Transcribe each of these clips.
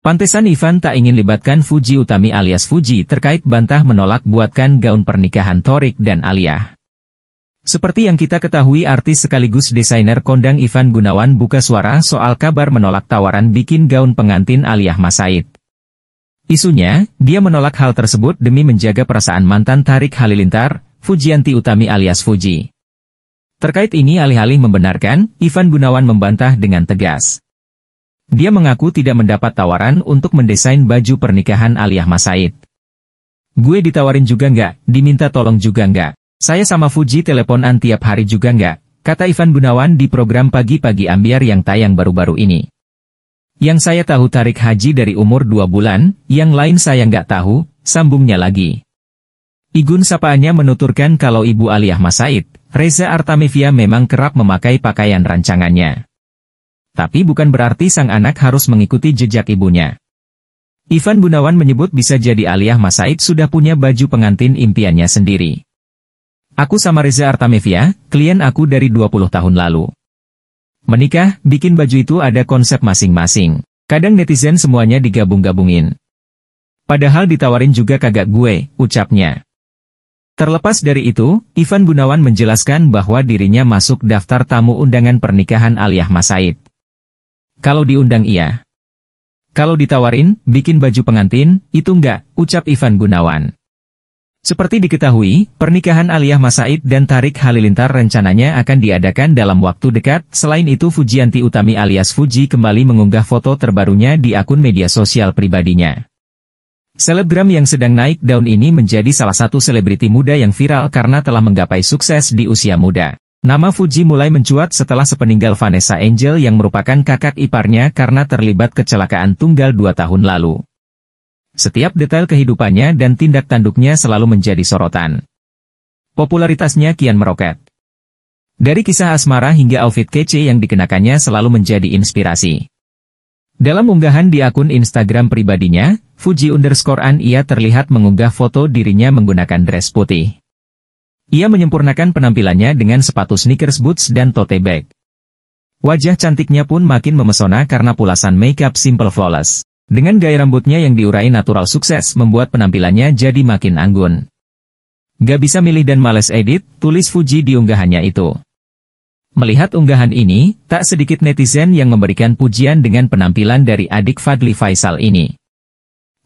Pantesan Ivan tak ingin libatkan Fuji Utami alias Fuji terkait bantah menolak buatkan gaun pernikahan Torik dan Alia. Seperti yang kita ketahui artis sekaligus desainer kondang Ivan Gunawan buka suara soal kabar menolak tawaran bikin gaun pengantin Aliyah Masaid. Isunya, dia menolak hal tersebut demi menjaga perasaan mantan Tarik Halilintar, Fujianti Utami alias Fuji. Terkait ini alih-alih membenarkan, Ivan Gunawan membantah dengan tegas. Dia mengaku tidak mendapat tawaran untuk mendesain baju pernikahan Aliyah Masaid. Gue ditawarin juga nggak, diminta tolong juga nggak. Saya sama Fuji teleponan tiap hari juga nggak, kata Ivan Gunawan di program Pagi-Pagi Ambiar yang tayang baru-baru ini. Yang saya tahu tarik haji dari umur dua bulan, yang lain saya nggak tahu, sambungnya lagi. Igun sapaannya menuturkan kalau Ibu Aliyah Masaid, Reza Artamevia memang kerap memakai pakaian rancangannya tapi bukan berarti sang anak harus mengikuti jejak ibunya. Ivan Gunawan menyebut bisa jadi Aliyah Masaid sudah punya baju pengantin impiannya sendiri. Aku sama Reza Artamevia, klien aku dari 20 tahun lalu. Menikah, bikin baju itu ada konsep masing-masing. Kadang netizen semuanya digabung-gabungin. Padahal ditawarin juga kagak gue, ucapnya. Terlepas dari itu, Ivan Gunawan menjelaskan bahwa dirinya masuk daftar tamu undangan pernikahan Aliyah Masaid kalau diundang iya. Kalau ditawarin, bikin baju pengantin, itu enggak, ucap Ivan Gunawan. Seperti diketahui, pernikahan Aliyah Masaid dan Tarik Halilintar rencananya akan diadakan dalam waktu dekat. Selain itu Fujianti Utami alias Fuji kembali mengunggah foto terbarunya di akun media sosial pribadinya. Selebgram yang sedang naik daun ini menjadi salah satu selebriti muda yang viral karena telah menggapai sukses di usia muda. Nama Fuji mulai mencuat setelah sepeninggal Vanessa Angel yang merupakan kakak iparnya karena terlibat kecelakaan tunggal dua tahun lalu. Setiap detail kehidupannya dan tindak tanduknya selalu menjadi sorotan. Popularitasnya kian meroket. Dari kisah asmara hingga outfit kece yang dikenakannya selalu menjadi inspirasi. Dalam unggahan di akun Instagram pribadinya, Fuji underscore An ia terlihat mengunggah foto dirinya menggunakan dress putih. Ia menyempurnakan penampilannya dengan sepatu sneakers boots dan tote bag. Wajah cantiknya pun makin memesona karena pulasan makeup simple flawless. Dengan gaya rambutnya yang diurai natural sukses membuat penampilannya jadi makin anggun. Gak bisa milih dan males edit, tulis Fuji di unggahannya itu. Melihat unggahan ini, tak sedikit netizen yang memberikan pujian dengan penampilan dari adik Fadli Faisal ini.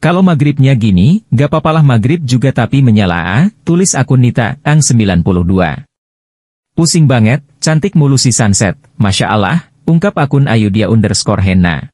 Kalau maghribnya gini, gak papalah maghrib juga tapi menyala, tulis akun Nita, Ang 92. Pusing banget, cantik mulusi sunset, Masya Allah, ungkap akun Ayudia underscore Henna.